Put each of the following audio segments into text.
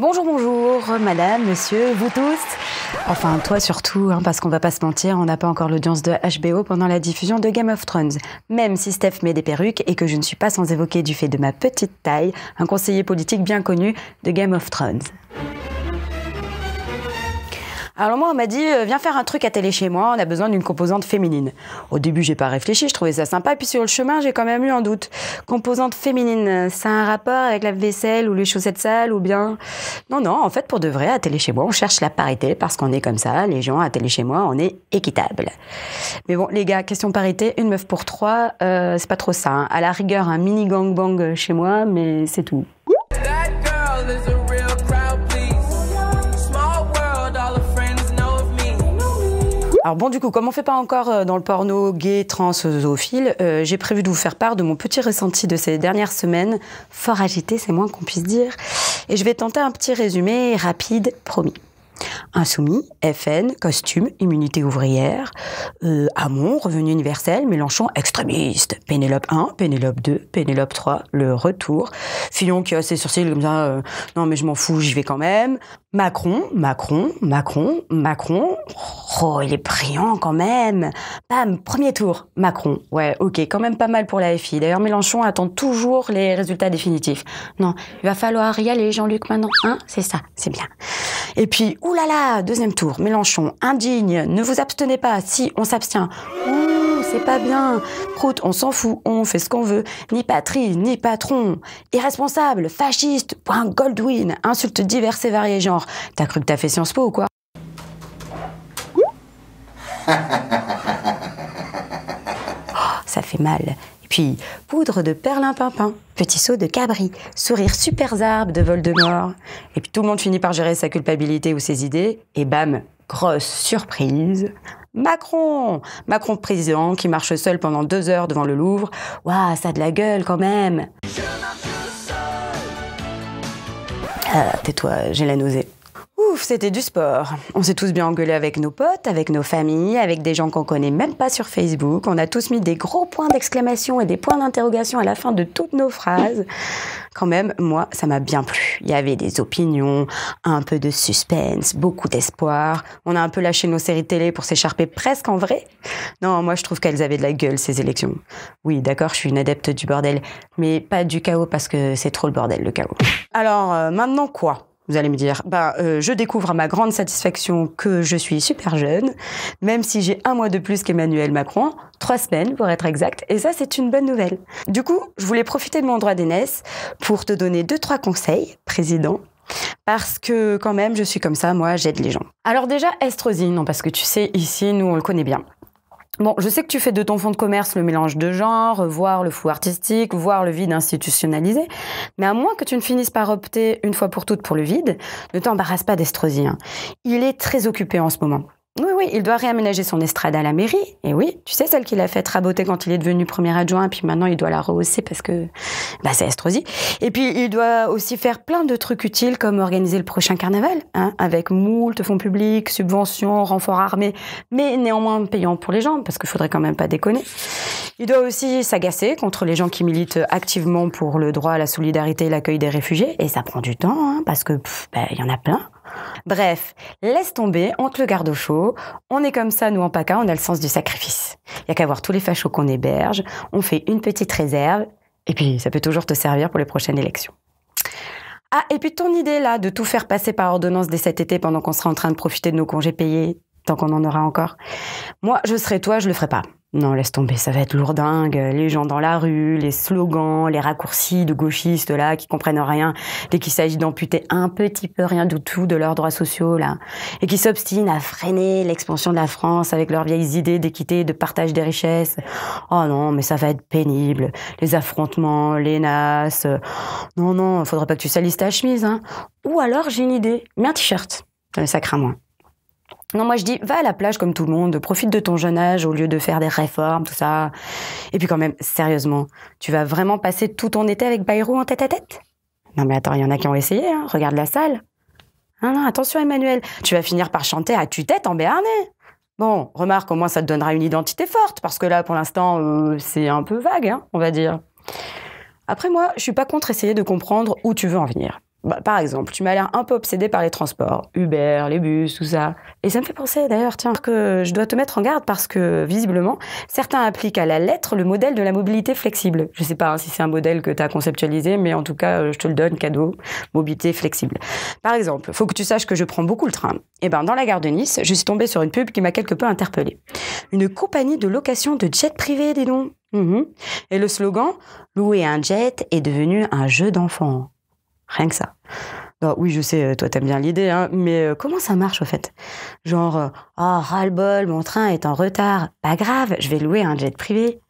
Bonjour, bonjour, madame, monsieur, vous tous. Enfin, toi surtout, hein, parce qu'on va pas se mentir, on n'a pas encore l'audience de HBO pendant la diffusion de Game of Thrones. Même si Steph met des perruques et que je ne suis pas sans évoquer du fait de ma petite taille, un conseiller politique bien connu de Game of Thrones. Alors moi, on m'a dit, euh, viens faire un truc à télé chez moi, on a besoin d'une composante féminine. Au début, j'ai pas réfléchi, je trouvais ça sympa, et puis sur le chemin, j'ai quand même eu un doute. Composante féminine, ça a un rapport avec la vaisselle ou les chaussettes sales ou bien... Non, non, en fait, pour de vrai, à télé chez moi, on cherche la parité parce qu'on est comme ça, les gens à télé chez moi, on est équitable. Mais bon, les gars, question parité, une meuf pour trois, euh, c'est pas trop ça. Hein. À la rigueur, un mini gang bang chez moi, mais c'est tout. Alors bon, du coup, comme on fait pas encore euh, dans le porno gay, trans, zoophile, euh, j'ai prévu de vous faire part de mon petit ressenti de ces dernières semaines, fort agité, c'est moins qu'on puisse dire, et je vais tenter un petit résumé rapide, promis. Insoumis, FN, costume, immunité ouvrière, euh, revenu universel, Mélenchon, extrémiste, Pénélope 1, Pénélope 2, Pénélope 3, le retour, Fillon qui a ses sourcils comme ça, euh, non mais je m'en fous, j'y vais quand même, Macron, Macron, Macron, Macron, oh il est brillant quand même, bam, premier tour, Macron, ouais ok, quand même pas mal pour la FI, d'ailleurs Mélenchon attend toujours les résultats définitifs, non, il va falloir y aller Jean-Luc maintenant, hein, c'est ça, c'est bien. Et puis, oulala, deuxième tour, Mélenchon, indigne, ne vous abstenez pas, si on s'abstient. Ouh, c'est pas bien. Prout, on s'en fout, on fait ce qu'on veut. Ni patrie, ni patron. Irresponsable, fasciste, point Goldwyn, insultes diverses et variées, genre, t'as cru que t'as fait Sciences Po ou quoi oh, Ça fait mal. Puis, poudre de perlimpinpin, petit saut de cabri, sourire super zarbe de Voldemort. Et puis tout le monde finit par gérer sa culpabilité ou ses idées, et bam, grosse surprise, Macron Macron président qui marche seul pendant deux heures devant le Louvre. Waouh, ça a de la gueule quand même euh, Tais-toi, j'ai la nausée c'était du sport. On s'est tous bien engueulés avec nos potes, avec nos familles, avec des gens qu'on connaît même pas sur Facebook. On a tous mis des gros points d'exclamation et des points d'interrogation à la fin de toutes nos phrases. Quand même, moi, ça m'a bien plu. Il y avait des opinions, un peu de suspense, beaucoup d'espoir. On a un peu lâché nos séries télé pour s'écharper presque en vrai. Non, moi, je trouve qu'elles avaient de la gueule, ces élections. Oui, d'accord, je suis une adepte du bordel, mais pas du chaos parce que c'est trop le bordel, le chaos. Alors, euh, maintenant quoi vous allez me dire, bah, euh, je découvre à ma grande satisfaction que je suis super jeune, même si j'ai un mois de plus qu'Emmanuel Macron, trois semaines pour être exact, et ça c'est une bonne nouvelle. Du coup, je voulais profiter de mon droit d'aînesse pour te donner deux, trois conseils, président, parce que quand même, je suis comme ça, moi, j'aide les gens. Alors déjà, estrosine, parce que tu sais, ici, nous, on le connaît bien. Bon, je sais que tu fais de ton fonds de commerce le mélange de genre, voir le fou artistique, voir le vide institutionnalisé, mais à moins que tu ne finisses par opter une fois pour toutes pour le vide, ne t'embarrasse pas d'Estrosi. Hein. Il est très occupé en ce moment. Oui, oui, il doit réaménager son estrade à la mairie. Et oui, tu sais, celle qu'il a fait raboter quand il est devenu premier adjoint, et puis maintenant il doit la rehausser parce que bah, c'est Estrosi. Et puis il doit aussi faire plein de trucs utiles comme organiser le prochain carnaval, hein, avec moult fonds publics, subventions, renforts armés, mais néanmoins payants pour les gens, parce qu'il faudrait quand même pas déconner. Il doit aussi s'agacer contre les gens qui militent activement pour le droit à la solidarité et l'accueil des réfugiés. Et ça prend du temps, hein, parce que bah, il y en a plein. Bref, laisse tomber, on te le garde au chaud. On est comme ça, nous en PACA, on a le sens du sacrifice. Il y a qu'à voir tous les fachos qu'on héberge, on fait une petite réserve, et puis ça peut toujours te servir pour les prochaines élections. Ah, et puis ton idée là, de tout faire passer par ordonnance dès cet été pendant qu'on sera en train de profiter de nos congés payés, tant qu'on en aura encore. Moi, je serai toi, je le ferais pas. Non, laisse tomber, ça va être lourdingue. Les gens dans la rue, les slogans, les raccourcis de gauchistes là qui comprennent rien dès qu'il s'agit d'amputer un petit peu rien du tout de leurs droits sociaux là et qui s'obstinent à freiner l'expansion de la France avec leurs vieilles idées d'équité, de partage des richesses. Oh non, mais ça va être pénible. Les affrontements, les nasses. Non non, faudrait pas que tu salisses ta chemise hein. Ou alors j'ai une idée, mets un t-shirt. Ça craint moins. Non, moi je dis, va à la plage comme tout le monde, profite de ton jeune âge au lieu de faire des réformes, tout ça. Et puis quand même, sérieusement, tu vas vraiment passer tout ton été avec Bayrou en tête à tête Non mais attends, il y en a qui ont essayé, hein. regarde la salle. Non, ah non, attention Emmanuel, tu vas finir par chanter à tue-tête en béarnais. Bon, remarque, au moins ça te donnera une identité forte, parce que là, pour l'instant, euh, c'est un peu vague, hein, on va dire. Après moi, je suis pas contre essayer de comprendre où tu veux en venir. Bah, par exemple, tu m'as l'air un peu obsédé par les transports, Uber, les bus, tout ça. Et ça me fait penser d'ailleurs, tiens, que je dois te mettre en garde parce que, visiblement, certains appliquent à la lettre le modèle de la mobilité flexible. Je sais pas hein, si c'est un modèle que tu as conceptualisé, mais en tout cas, euh, je te le donne cadeau, mobilité flexible. Par exemple, faut que tu saches que je prends beaucoup le train. Et eh ben, dans la gare de Nice, je suis tombée sur une pub qui m'a quelque peu interpellée. Une compagnie de location de jets privés, dis donc. Mhm. Et le slogan, louer un jet est devenu un jeu d'enfant. Rien que ça. Bah oui, je sais, toi t'aimes bien l'idée, hein, mais euh, comment ça marche au fait Genre, euh, oh, ras-le-bol, mon train est en retard. Pas grave, je vais louer un jet privé.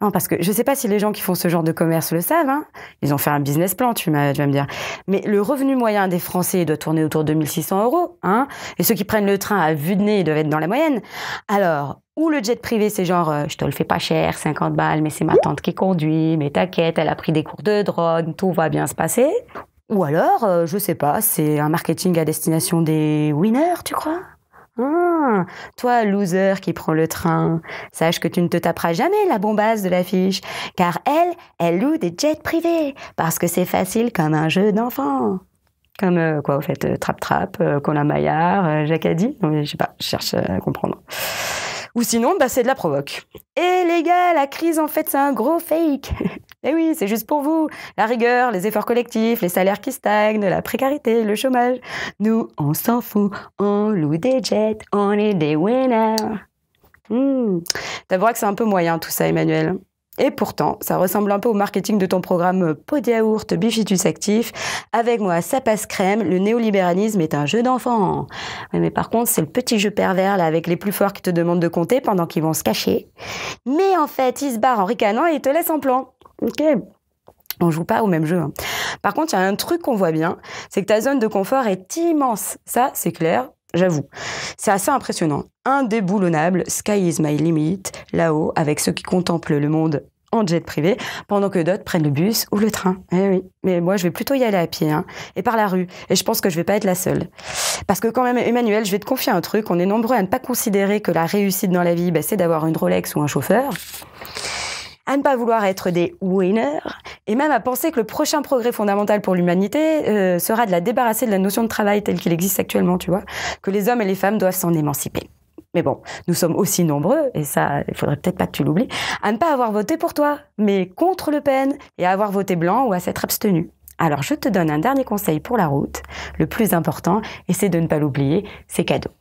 Non, parce que je sais pas si les gens qui font ce genre de commerce le savent. Hein. Ils ont fait un business plan, tu, vas me dire. Mais le revenu moyen des Français doit tourner autour de 2600 euros. Hein, et ceux qui prennent le train à vue de nez, doivent être dans la moyenne. Alors, ou le jet privé, c'est genre, euh, je te le fais pas cher, 50 balles, mais c'est ma tante qui conduit, mais t'inquiète, elle a pris des cours de drone, tout va bien se passer. Ou alors, euh, je sais pas, c'est un marketing à destination des winners, tu crois ah, toi, loser qui prend le train, sache que tu ne te taperas jamais la bombasse de l'affiche, car elle, elle loue des jets privés, parce que c'est facile comme un jeu d'enfant. Comme euh, quoi, au fait, Trap Trap, Colin Maillard, Jacques Addy je sais pas, je cherche à comprendre. Ou sinon, bah, c'est de la provoque. Et les gars, la crise, en fait, c'est un gros fake. Eh oui, c'est juste pour vous. La rigueur, les efforts collectifs, les salaires qui stagnent, la précarité, le chômage. Nous, on s'en fout. On loue des jets. On est des winners. Hmm. T'avoueras que c'est un peu moyen tout ça, Emmanuel. Et pourtant, ça ressemble un peu au marketing de ton programme podiaourt bifitus actif. Avec moi, ça passe crème, le néolibéralisme est un jeu d'enfant. mais par contre, c'est le petit jeu pervers là avec les plus forts qui te demandent de compter pendant qu'ils vont se cacher. Mais en fait, ils se barrent en ricanant et ils te laissent en plan. Ok, on joue pas au même jeu. Hein. Par contre, il y a un truc qu'on voit bien, c'est que ta zone de confort est immense. Ça, c'est clair. J'avoue, c'est assez impressionnant. Indéboulonnable, sky is my limit, là-haut, avec ceux qui contemplent le monde en jet privé, pendant que d'autres prennent le bus ou le train. Eh mais moi je vais plutôt y aller à pied hein, et par la rue. Et je pense que je vais pas être la seule. Parce que quand même, Emmanuel, je vais te confier un truc. On est nombreux à ne pas considérer que la réussite dans la vie, bah, c'est d'avoir une Rolex ou un chauffeur à ne pas vouloir être des winners et même à penser que le prochain progrès fondamental pour l'humanité euh, sera de la débarrasser de la notion de travail telle qu'il existe actuellement, tu vois, que les hommes et les femmes doivent s'en émanciper. Mais bon, nous sommes aussi nombreux, et ça, il faudrait peut-être pas que tu l'oublies, à ne pas avoir voté pour toi, mais contre Le Pen, et à avoir voté blanc ou à s'être abstenu. Alors je te donne un dernier conseil pour la route, le plus important, et c'est de ne pas l'oublier, c'est cadeau.